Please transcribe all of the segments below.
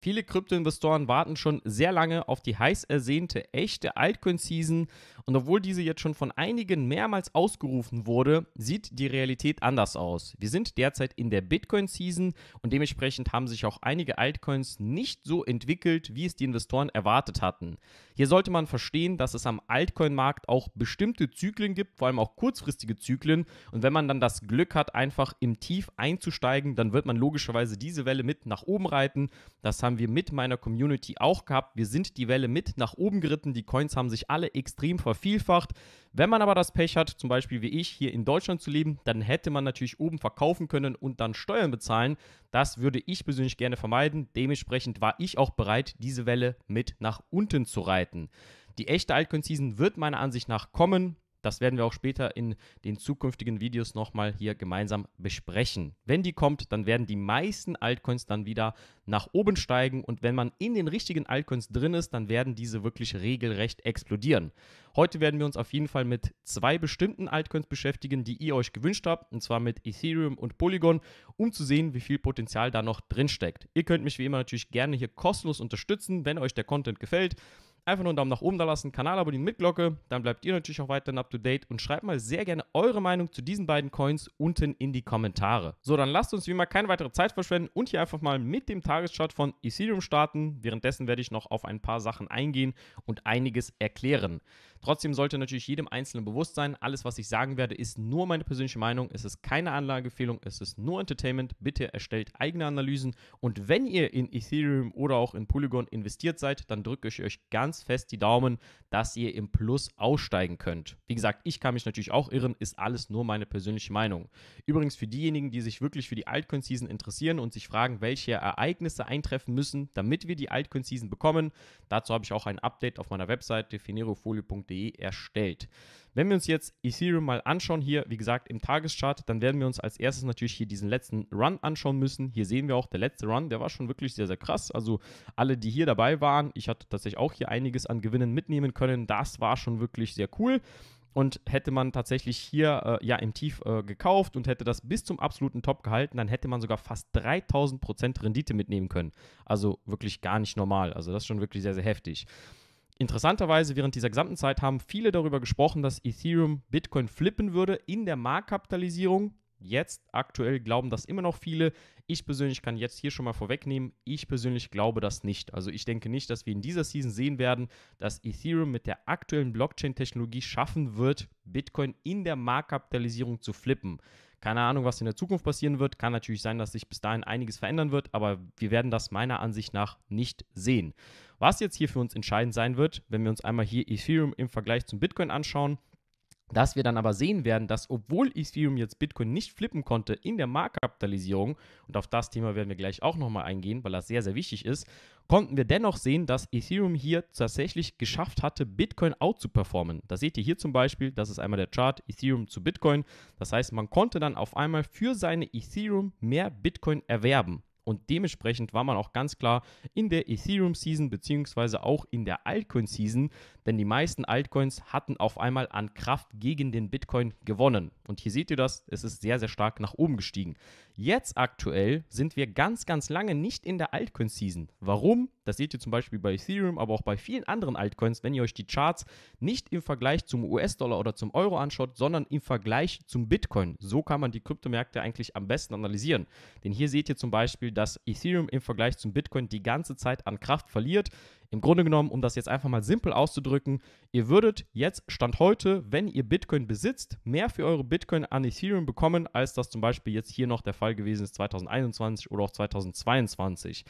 Viele Kryptoinvestoren warten schon sehr lange auf die heiß ersehnte echte Altcoin-Season und obwohl diese jetzt schon von einigen mehrmals ausgerufen wurde, sieht die Realität anders aus. Wir sind derzeit in der Bitcoin-Season und dementsprechend haben sich auch einige Altcoins nicht so entwickelt, wie es die Investoren erwartet hatten. Hier sollte man verstehen, dass es am Altcoin-Markt auch bestimmte Zyklen gibt, vor allem auch kurzfristige Zyklen und wenn man dann das Glück hat, einfach im Tief einzusteigen, dann wird man logischerweise diese Welle mit nach oben reiten. Das haben wir mit meiner Community auch gehabt. Wir sind die Welle mit nach oben geritten. Die Coins haben sich alle extrem vervielfacht. Wenn man aber das Pech hat, zum Beispiel wie ich, hier in Deutschland zu leben, dann hätte man natürlich oben verkaufen können und dann Steuern bezahlen. Das würde ich persönlich gerne vermeiden. Dementsprechend war ich auch bereit, diese Welle mit nach unten zu reiten. Die echte Altcoin-Season wird meiner Ansicht nach kommen. Das werden wir auch später in den zukünftigen Videos nochmal hier gemeinsam besprechen. Wenn die kommt, dann werden die meisten Altcoins dann wieder nach oben steigen und wenn man in den richtigen Altcoins drin ist, dann werden diese wirklich regelrecht explodieren. Heute werden wir uns auf jeden Fall mit zwei bestimmten Altcoins beschäftigen, die ihr euch gewünscht habt, und zwar mit Ethereum und Polygon, um zu sehen, wie viel Potenzial da noch drin steckt. Ihr könnt mich wie immer natürlich gerne hier kostenlos unterstützen, wenn euch der Content gefällt. Einfach nur einen Daumen nach oben da lassen, Kanal abonnieren mit Glocke, dann bleibt ihr natürlich auch weiterhin up to date und schreibt mal sehr gerne eure Meinung zu diesen beiden Coins unten in die Kommentare. So, dann lasst uns wie immer keine weitere Zeit verschwenden und hier einfach mal mit dem Tageschart von Ethereum starten. Währenddessen werde ich noch auf ein paar Sachen eingehen und einiges erklären. Trotzdem sollte natürlich jedem Einzelnen bewusst sein, alles, was ich sagen werde, ist nur meine persönliche Meinung. Es ist keine Anlagefehlung, es ist nur Entertainment. Bitte erstellt eigene Analysen. Und wenn ihr in Ethereum oder auch in Polygon investiert seid, dann drücke ich euch ganz ganz fest die Daumen, dass ihr im Plus aussteigen könnt. Wie gesagt, ich kann mich natürlich auch irren, ist alles nur meine persönliche Meinung. Übrigens für diejenigen, die sich wirklich für die Altcoin-Season interessieren und sich fragen, welche Ereignisse eintreffen müssen, damit wir die Altcoin-Season bekommen, dazu habe ich auch ein Update auf meiner Website definerofolio.de erstellt. Wenn wir uns jetzt Ethereum mal anschauen, hier, wie gesagt, im Tageschart, dann werden wir uns als erstes natürlich hier diesen letzten Run anschauen müssen. Hier sehen wir auch, der letzte Run, der war schon wirklich sehr, sehr krass. Also alle, die hier dabei waren, ich hatte tatsächlich auch hier einiges an Gewinnen mitnehmen können. Das war schon wirklich sehr cool. Und hätte man tatsächlich hier äh, ja im Tief äh, gekauft und hätte das bis zum absoluten Top gehalten, dann hätte man sogar fast 3000% Rendite mitnehmen können. Also wirklich gar nicht normal. Also das ist schon wirklich sehr, sehr heftig. Interessanterweise, während dieser gesamten Zeit haben viele darüber gesprochen, dass Ethereum Bitcoin flippen würde in der Marktkapitalisierung. Jetzt aktuell glauben das immer noch viele. Ich persönlich kann jetzt hier schon mal vorwegnehmen, ich persönlich glaube das nicht. Also ich denke nicht, dass wir in dieser Season sehen werden, dass Ethereum mit der aktuellen Blockchain-Technologie schaffen wird, Bitcoin in der Marktkapitalisierung zu flippen. Keine Ahnung, was in der Zukunft passieren wird. Kann natürlich sein, dass sich bis dahin einiges verändern wird, aber wir werden das meiner Ansicht nach nicht sehen. Was jetzt hier für uns entscheidend sein wird, wenn wir uns einmal hier Ethereum im Vergleich zum Bitcoin anschauen, dass wir dann aber sehen werden, dass obwohl Ethereum jetzt Bitcoin nicht flippen konnte in der Marktkapitalisierung, und auf das Thema werden wir gleich auch nochmal eingehen, weil das sehr, sehr wichtig ist, konnten wir dennoch sehen, dass Ethereum hier tatsächlich geschafft hatte, Bitcoin out zu performen. Das seht ihr hier zum Beispiel, das ist einmal der Chart Ethereum zu Bitcoin. Das heißt, man konnte dann auf einmal für seine Ethereum mehr Bitcoin erwerben. Und dementsprechend war man auch ganz klar in der Ethereum-Season beziehungsweise auch in der Altcoin-Season denn die meisten Altcoins hatten auf einmal an Kraft gegen den Bitcoin gewonnen. Und hier seht ihr das, es ist sehr, sehr stark nach oben gestiegen. Jetzt aktuell sind wir ganz, ganz lange nicht in der Altcoin-Season. Warum? Das seht ihr zum Beispiel bei Ethereum, aber auch bei vielen anderen Altcoins, wenn ihr euch die Charts nicht im Vergleich zum US-Dollar oder zum Euro anschaut, sondern im Vergleich zum Bitcoin. So kann man die Kryptomärkte eigentlich am besten analysieren. Denn hier seht ihr zum Beispiel, dass Ethereum im Vergleich zum Bitcoin die ganze Zeit an Kraft verliert. Im Grunde genommen, um das jetzt einfach mal simpel auszudrücken, drücken. Ihr würdet jetzt, Stand heute, wenn ihr Bitcoin besitzt, mehr für eure Bitcoin an Ethereum bekommen, als das zum Beispiel jetzt hier noch der Fall gewesen ist 2021 oder auch 2022.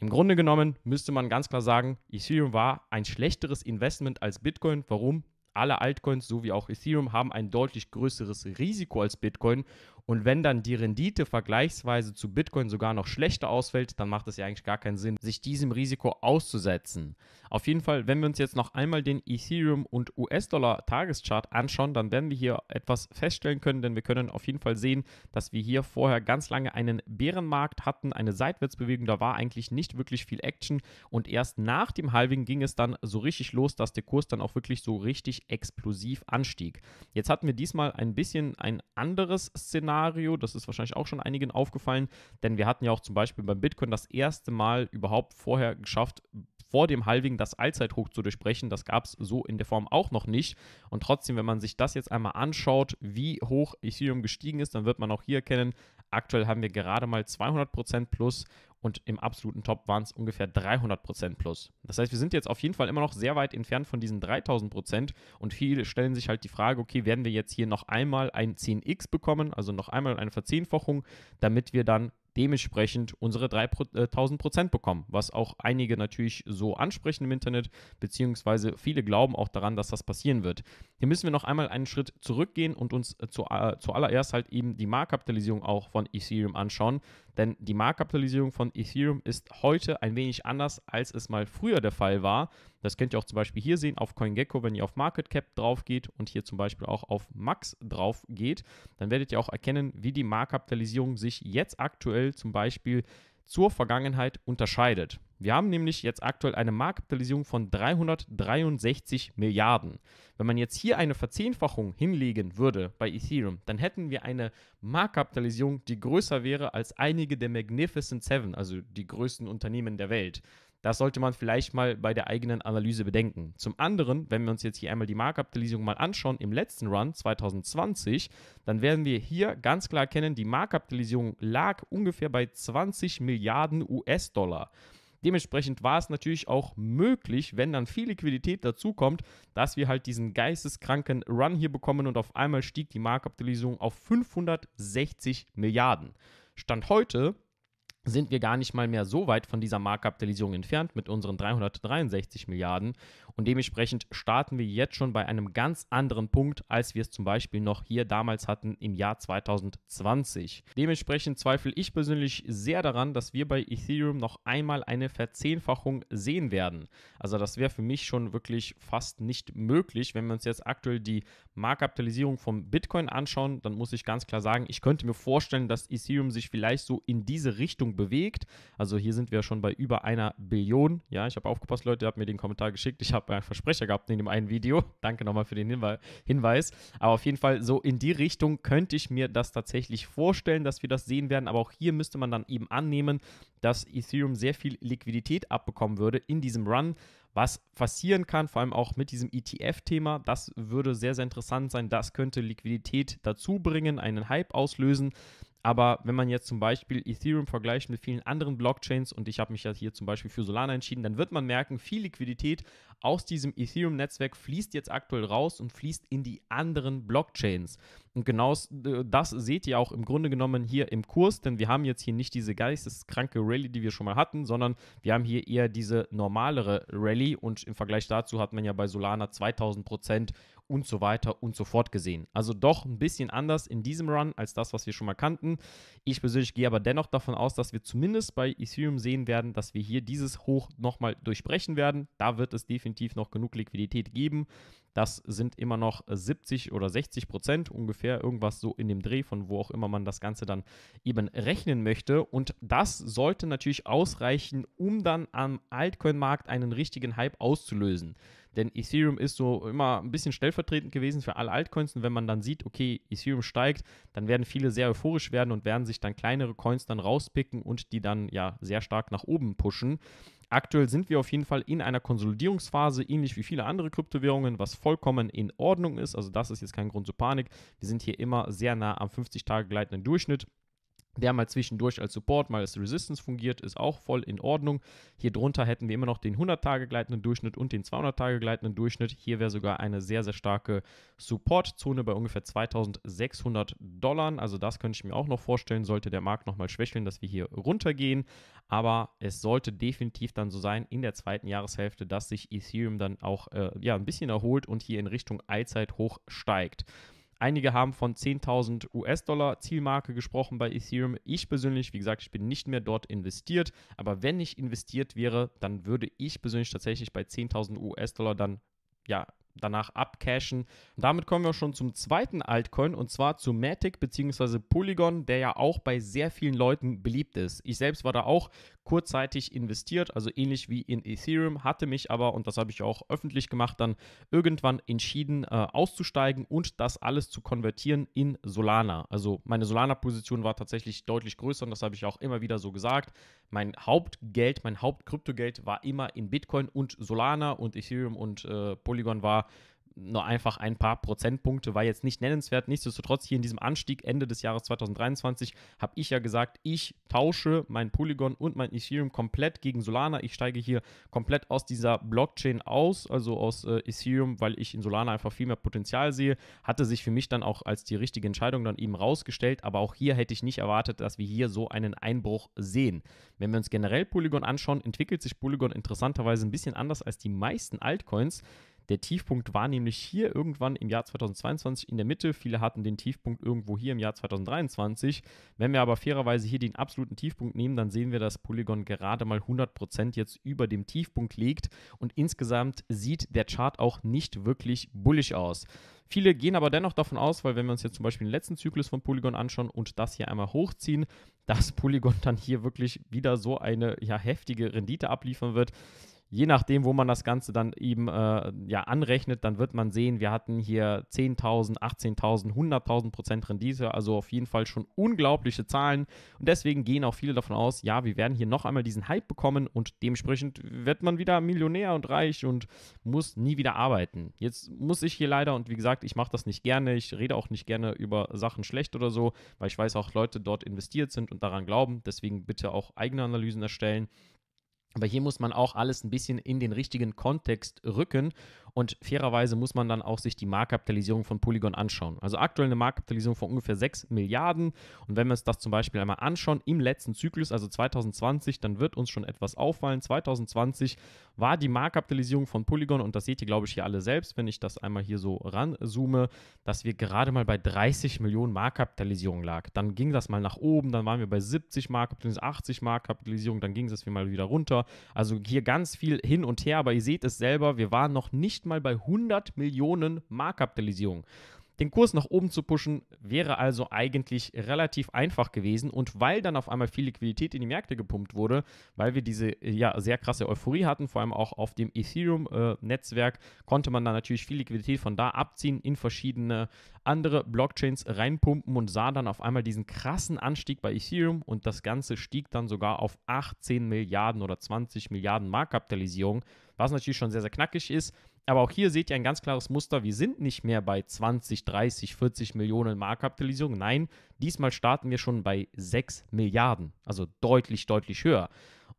Im Grunde genommen müsste man ganz klar sagen, Ethereum war ein schlechteres Investment als Bitcoin. Warum? Alle Altcoins sowie auch Ethereum haben ein deutlich größeres Risiko als Bitcoin und wenn dann die Rendite vergleichsweise zu Bitcoin sogar noch schlechter ausfällt, dann macht es ja eigentlich gar keinen Sinn, sich diesem Risiko auszusetzen. Auf jeden Fall, wenn wir uns jetzt noch einmal den Ethereum und US-Dollar Tageschart anschauen, dann werden wir hier etwas feststellen können, denn wir können auf jeden Fall sehen, dass wir hier vorher ganz lange einen Bärenmarkt hatten, eine Seitwärtsbewegung, da war eigentlich nicht wirklich viel Action und erst nach dem Halving ging es dann so richtig los, dass der Kurs dann auch wirklich so richtig explosiv anstieg. Jetzt hatten wir diesmal ein bisschen ein anderes Szenario Szenario, das ist wahrscheinlich auch schon einigen aufgefallen, denn wir hatten ja auch zum Beispiel beim Bitcoin das erste Mal überhaupt vorher geschafft, vor dem Halving das Allzeithoch zu durchbrechen. Das gab es so in der Form auch noch nicht. Und trotzdem, wenn man sich das jetzt einmal anschaut, wie hoch Ethereum gestiegen ist, dann wird man auch hier erkennen, aktuell haben wir gerade mal 200% plus und im absoluten Top waren es ungefähr 300% plus. Das heißt, wir sind jetzt auf jeden Fall immer noch sehr weit entfernt von diesen 3000% und viele stellen sich halt die Frage, okay, werden wir jetzt hier noch einmal ein 10x bekommen, also noch einmal eine Verzehnfachung, damit wir dann dementsprechend unsere 3000 äh, Prozent bekommen, was auch einige natürlich so ansprechen im Internet, beziehungsweise viele glauben auch daran, dass das passieren wird. Hier müssen wir noch einmal einen Schritt zurückgehen und uns äh, zu, äh, zuallererst halt eben die Marktkapitalisierung auch von Ethereum anschauen, denn die Marktkapitalisierung von Ethereum ist heute ein wenig anders, als es mal früher der Fall war. Das könnt ihr auch zum Beispiel hier sehen auf CoinGecko, wenn ihr auf Market Cap drauf geht und hier zum Beispiel auch auf Max drauf geht, dann werdet ihr auch erkennen, wie die Marktkapitalisierung sich jetzt aktuell zum Beispiel zur Vergangenheit unterscheidet. Wir haben nämlich jetzt aktuell eine Marktkapitalisierung von 363 Milliarden. Wenn man jetzt hier eine Verzehnfachung hinlegen würde bei Ethereum, dann hätten wir eine Marktkapitalisierung, die größer wäre als einige der Magnificent Seven, also die größten Unternehmen der Welt. Das sollte man vielleicht mal bei der eigenen Analyse bedenken. Zum anderen, wenn wir uns jetzt hier einmal die Marktkapitalisierung mal anschauen im letzten Run 2020, dann werden wir hier ganz klar erkennen, die Marktkapitalisierung lag ungefähr bei 20 Milliarden US-Dollar. Dementsprechend war es natürlich auch möglich, wenn dann viel Liquidität dazukommt, dass wir halt diesen geisteskranken Run hier bekommen und auf einmal stieg die Marktkapitalisierung auf 560 Milliarden. Stand heute sind wir gar nicht mal mehr so weit von dieser Marktkapitalisierung entfernt mit unseren 363 Milliarden. Und dementsprechend starten wir jetzt schon bei einem ganz anderen Punkt, als wir es zum Beispiel noch hier damals hatten im Jahr 2020. Dementsprechend zweifle ich persönlich sehr daran, dass wir bei Ethereum noch einmal eine Verzehnfachung sehen werden. Also das wäre für mich schon wirklich fast nicht möglich. Wenn wir uns jetzt aktuell die Marktkapitalisierung von Bitcoin anschauen, dann muss ich ganz klar sagen, ich könnte mir vorstellen, dass Ethereum sich vielleicht so in diese Richtung bewegt. Also hier sind wir schon bei über einer Billion. Ja, ich habe aufgepasst, Leute, ihr habt mir den Kommentar geschickt. Ich habe einen äh, Versprecher gehabt in dem einen Video. Danke nochmal für den Hinweis. Aber auf jeden Fall so in die Richtung könnte ich mir das tatsächlich vorstellen, dass wir das sehen werden. Aber auch hier müsste man dann eben annehmen, dass Ethereum sehr viel Liquidität abbekommen würde in diesem Run. Was passieren kann, vor allem auch mit diesem ETF-Thema, das würde sehr, sehr interessant sein. Das könnte Liquidität dazu bringen, einen Hype auslösen. Aber wenn man jetzt zum Beispiel Ethereum vergleicht mit vielen anderen Blockchains und ich habe mich ja hier zum Beispiel für Solana entschieden, dann wird man merken, viel Liquidität aus diesem Ethereum-Netzwerk fließt jetzt aktuell raus und fließt in die anderen Blockchains. Und genau das seht ihr auch im Grunde genommen hier im Kurs, denn wir haben jetzt hier nicht diese geisteskranke Rallye, die wir schon mal hatten, sondern wir haben hier eher diese normalere Rallye und im Vergleich dazu hat man ja bei Solana 2000 Prozent und so weiter und so fort gesehen. Also doch ein bisschen anders in diesem Run als das, was wir schon mal kannten. Ich persönlich gehe aber dennoch davon aus, dass wir zumindest bei Ethereum sehen werden, dass wir hier dieses Hoch nochmal durchbrechen werden. Da wird es definitiv noch genug Liquidität geben. Das sind immer noch 70 äh, oder 60 Prozent ungefähr, irgendwas so in dem Dreh, von wo auch immer man das Ganze dann eben rechnen möchte. Und das sollte natürlich ausreichen, um dann am Altcoin-Markt einen richtigen Hype auszulösen. Denn Ethereum ist so immer ein bisschen stellvertretend gewesen für alle Altcoins. Und wenn man dann sieht, okay, Ethereum steigt, dann werden viele sehr euphorisch werden und werden sich dann kleinere Coins dann rauspicken und die dann ja sehr stark nach oben pushen. Aktuell sind wir auf jeden Fall in einer Konsolidierungsphase, ähnlich wie viele andere Kryptowährungen, was vollkommen in Ordnung ist. Also das ist jetzt kein Grund zur Panik. Wir sind hier immer sehr nah am 50-Tage-gleitenden Durchschnitt der mal zwischendurch als Support, mal als Resistance fungiert, ist auch voll in Ordnung. Hier drunter hätten wir immer noch den 100-Tage-gleitenden Durchschnitt und den 200-Tage-gleitenden Durchschnitt. Hier wäre sogar eine sehr, sehr starke Support-Zone bei ungefähr 2600 Dollar. Also das könnte ich mir auch noch vorstellen, sollte der Markt nochmal schwächeln, dass wir hier runtergehen. Aber es sollte definitiv dann so sein in der zweiten Jahreshälfte, dass sich Ethereum dann auch äh, ja, ein bisschen erholt und hier in Richtung Allzeithoch steigt. Einige haben von 10.000 US-Dollar Zielmarke gesprochen bei Ethereum. Ich persönlich, wie gesagt, ich bin nicht mehr dort investiert. Aber wenn ich investiert wäre, dann würde ich persönlich tatsächlich bei 10.000 US-Dollar dann ja danach abcashen. damit kommen wir schon zum zweiten Altcoin und zwar zu Matic bzw. Polygon, der ja auch bei sehr vielen Leuten beliebt ist. Ich selbst war da auch kurzzeitig investiert, also ähnlich wie in Ethereum, hatte mich aber, und das habe ich auch öffentlich gemacht, dann irgendwann entschieden äh, auszusteigen und das alles zu konvertieren in Solana. Also meine Solana-Position war tatsächlich deutlich größer und das habe ich auch immer wieder so gesagt. Mein Hauptgeld, mein Hauptkryptogeld war immer in Bitcoin und Solana und Ethereum und äh, Polygon war nur einfach ein paar Prozentpunkte war jetzt nicht nennenswert. Nichtsdestotrotz hier in diesem Anstieg Ende des Jahres 2023 habe ich ja gesagt, ich tausche mein Polygon und mein Ethereum komplett gegen Solana. Ich steige hier komplett aus dieser Blockchain aus, also aus äh, Ethereum, weil ich in Solana einfach viel mehr Potenzial sehe. Hatte sich für mich dann auch als die richtige Entscheidung dann eben rausgestellt, aber auch hier hätte ich nicht erwartet, dass wir hier so einen Einbruch sehen. Wenn wir uns generell Polygon anschauen, entwickelt sich Polygon interessanterweise ein bisschen anders als die meisten Altcoins. Der Tiefpunkt war nämlich hier irgendwann im Jahr 2022 in der Mitte. Viele hatten den Tiefpunkt irgendwo hier im Jahr 2023. Wenn wir aber fairerweise hier den absoluten Tiefpunkt nehmen, dann sehen wir, dass Polygon gerade mal 100% jetzt über dem Tiefpunkt liegt und insgesamt sieht der Chart auch nicht wirklich bullig aus. Viele gehen aber dennoch davon aus, weil wenn wir uns jetzt zum Beispiel den letzten Zyklus von Polygon anschauen und das hier einmal hochziehen, dass Polygon dann hier wirklich wieder so eine ja, heftige Rendite abliefern wird, je nachdem, wo man das Ganze dann eben äh, ja, anrechnet, dann wird man sehen, wir hatten hier 10.000, 18.000, 100.000 Prozent Rendite, also auf jeden Fall schon unglaubliche Zahlen. Und deswegen gehen auch viele davon aus, ja, wir werden hier noch einmal diesen Hype bekommen und dementsprechend wird man wieder Millionär und reich und muss nie wieder arbeiten. Jetzt muss ich hier leider, und wie gesagt, ich mache das nicht gerne, ich rede auch nicht gerne über Sachen schlecht oder so, weil ich weiß auch, Leute dort investiert sind und daran glauben. Deswegen bitte auch eigene Analysen erstellen. Aber hier muss man auch alles ein bisschen in den richtigen Kontext rücken und fairerweise muss man dann auch sich die Marktkapitalisierung von Polygon anschauen. Also aktuell eine Marktkapitalisierung von ungefähr 6 Milliarden. Und wenn wir uns das zum Beispiel einmal anschauen, im letzten Zyklus, also 2020, dann wird uns schon etwas auffallen. 2020 war die Marktkapitalisierung von Polygon, und das seht ihr, glaube ich, hier alle selbst, wenn ich das einmal hier so ranzoome, dass wir gerade mal bei 30 Millionen Marktkapitalisierung lag. Dann ging das mal nach oben, dann waren wir bei 70 Marktkapitalisierung, 80 Marktkapitalisierung, dann ging es mal wieder runter. Also hier ganz viel hin und her, aber ihr seht es selber, wir waren noch nicht Mal bei 100 Millionen Marktkapitalisierung. Den Kurs nach oben zu pushen wäre also eigentlich relativ einfach gewesen und weil dann auf einmal viel Liquidität in die Märkte gepumpt wurde, weil wir diese äh, ja sehr krasse Euphorie hatten, vor allem auch auf dem Ethereum äh, Netzwerk konnte man dann natürlich viel Liquidität von da abziehen in verschiedene andere Blockchains reinpumpen und sah dann auf einmal diesen krassen Anstieg bei Ethereum und das ganze stieg dann sogar auf 18 Milliarden oder 20 Milliarden Marktkapitalisierung was natürlich schon sehr, sehr knackig ist. Aber auch hier seht ihr ein ganz klares Muster. Wir sind nicht mehr bei 20, 30, 40 Millionen Marktkapitalisierung. Nein, diesmal starten wir schon bei 6 Milliarden. Also deutlich, deutlich höher.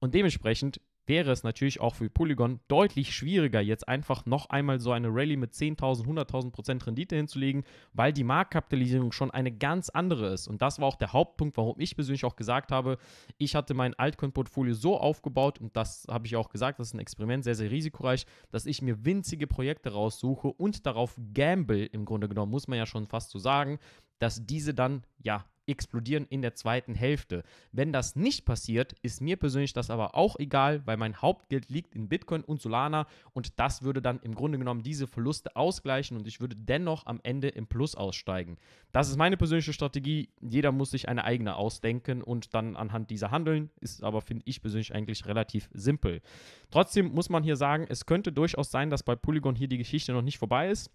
Und dementsprechend wäre es natürlich auch für Polygon deutlich schwieriger, jetzt einfach noch einmal so eine Rallye mit 10.000, 100.000 Prozent Rendite hinzulegen, weil die Marktkapitalisierung schon eine ganz andere ist. Und das war auch der Hauptpunkt, warum ich persönlich auch gesagt habe, ich hatte mein Altcoin-Portfolio so aufgebaut, und das habe ich auch gesagt, das ist ein Experiment, sehr, sehr risikoreich, dass ich mir winzige Projekte raussuche und darauf gamble, im Grunde genommen, muss man ja schon fast so sagen, dass diese dann, ja, explodieren in der zweiten Hälfte. Wenn das nicht passiert, ist mir persönlich das aber auch egal, weil mein Hauptgeld liegt in Bitcoin und Solana und das würde dann im Grunde genommen diese Verluste ausgleichen und ich würde dennoch am Ende im Plus aussteigen. Das ist meine persönliche Strategie. Jeder muss sich eine eigene ausdenken und dann anhand dieser handeln. Ist aber, finde ich persönlich, eigentlich relativ simpel. Trotzdem muss man hier sagen, es könnte durchaus sein, dass bei Polygon hier die Geschichte noch nicht vorbei ist.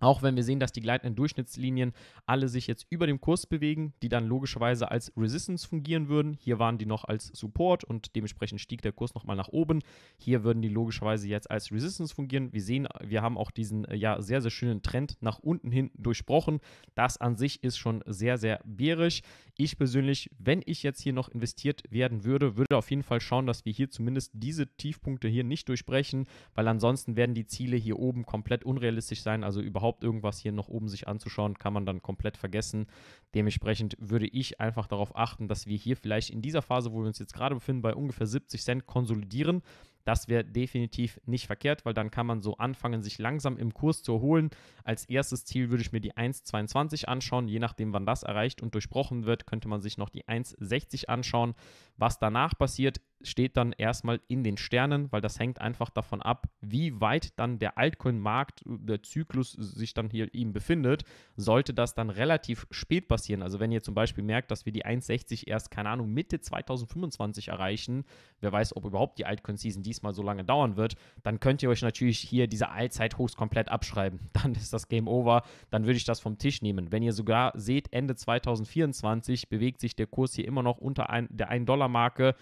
Auch wenn wir sehen, dass die gleitenden Durchschnittslinien alle sich jetzt über dem Kurs bewegen, die dann logischerweise als Resistance fungieren würden. Hier waren die noch als Support und dementsprechend stieg der Kurs nochmal nach oben. Hier würden die logischerweise jetzt als Resistance fungieren. Wir sehen, wir haben auch diesen äh, ja sehr, sehr schönen Trend nach unten hin durchbrochen. Das an sich ist schon sehr, sehr bärisch. Ich persönlich, wenn ich jetzt hier noch investiert werden würde, würde auf jeden Fall schauen, dass wir hier zumindest diese Tiefpunkte hier nicht durchbrechen, weil ansonsten werden die Ziele hier oben komplett unrealistisch sein, also überhaupt überhaupt irgendwas hier noch oben sich anzuschauen, kann man dann komplett vergessen. Dementsprechend würde ich einfach darauf achten, dass wir hier vielleicht in dieser Phase, wo wir uns jetzt gerade befinden, bei ungefähr 70 Cent konsolidieren. Das wäre definitiv nicht verkehrt, weil dann kann man so anfangen, sich langsam im Kurs zu erholen. Als erstes Ziel würde ich mir die 1,22 anschauen. Je nachdem, wann das erreicht und durchbrochen wird, könnte man sich noch die 1,60 anschauen. Was danach passiert, steht dann erstmal in den Sternen, weil das hängt einfach davon ab, wie weit dann der Altcoin-Markt, der Zyklus sich dann hier eben befindet. Sollte das dann relativ spät passieren, also wenn ihr zum Beispiel merkt, dass wir die 1,60 erst, keine Ahnung, Mitte 2025 erreichen, wer weiß, ob überhaupt die Altcoin-Season diesmal so lange dauern wird, dann könnt ihr euch natürlich hier diese Allzeithochs komplett abschreiben. Dann ist das Game Over, dann würde ich das vom Tisch nehmen. Wenn ihr sogar seht, Ende 2024 bewegt sich der Kurs hier immer noch unter ein, der 1-Dollar-Marke,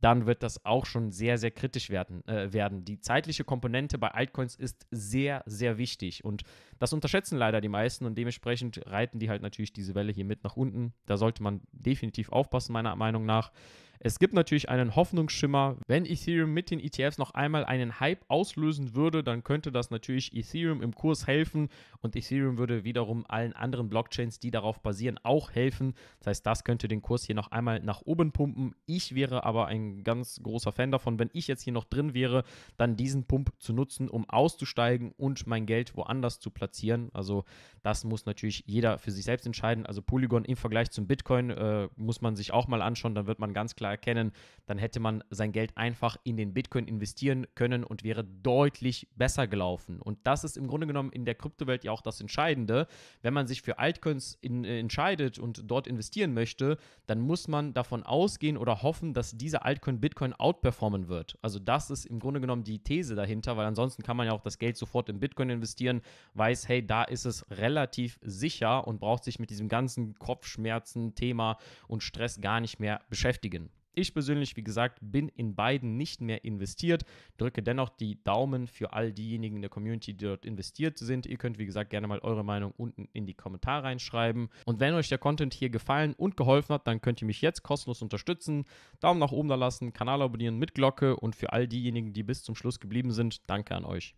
dann wird das auch schon sehr, sehr kritisch werden. Äh, werden. Die zeitliche Komponente bei Altcoins ist sehr, sehr wichtig und das unterschätzen leider die meisten und dementsprechend reiten die halt natürlich diese Welle hier mit nach unten. Da sollte man definitiv aufpassen, meiner Meinung nach. Es gibt natürlich einen Hoffnungsschimmer. Wenn Ethereum mit den ETFs noch einmal einen Hype auslösen würde, dann könnte das natürlich Ethereum im Kurs helfen und Ethereum würde wiederum allen anderen Blockchains, die darauf basieren, auch helfen. Das heißt, das könnte den Kurs hier noch einmal nach oben pumpen. Ich wäre aber ein ganz großer Fan davon, wenn ich jetzt hier noch drin wäre, dann diesen Pump zu nutzen, um auszusteigen und mein Geld woanders zu platzieren. Also das muss natürlich jeder für sich selbst entscheiden. Also Polygon im Vergleich zum Bitcoin äh, muss man sich auch mal anschauen, dann wird man ganz klar klar erkennen, dann hätte man sein Geld einfach in den Bitcoin investieren können und wäre deutlich besser gelaufen. Und das ist im Grunde genommen in der Kryptowelt ja auch das Entscheidende. Wenn man sich für Altcoins in, äh, entscheidet und dort investieren möchte, dann muss man davon ausgehen oder hoffen, dass dieser Altcoin Bitcoin outperformen wird. Also das ist im Grunde genommen die These dahinter, weil ansonsten kann man ja auch das Geld sofort in Bitcoin investieren, weiß, hey, da ist es relativ sicher und braucht sich mit diesem ganzen Kopfschmerzen, Thema und Stress gar nicht mehr beschäftigen. Ich persönlich, wie gesagt, bin in beiden nicht mehr investiert, drücke dennoch die Daumen für all diejenigen in der Community, die dort investiert sind. Ihr könnt, wie gesagt, gerne mal eure Meinung unten in die Kommentare reinschreiben. Und wenn euch der Content hier gefallen und geholfen hat, dann könnt ihr mich jetzt kostenlos unterstützen. Daumen nach oben da lassen, Kanal abonnieren mit Glocke und für all diejenigen, die bis zum Schluss geblieben sind, danke an euch.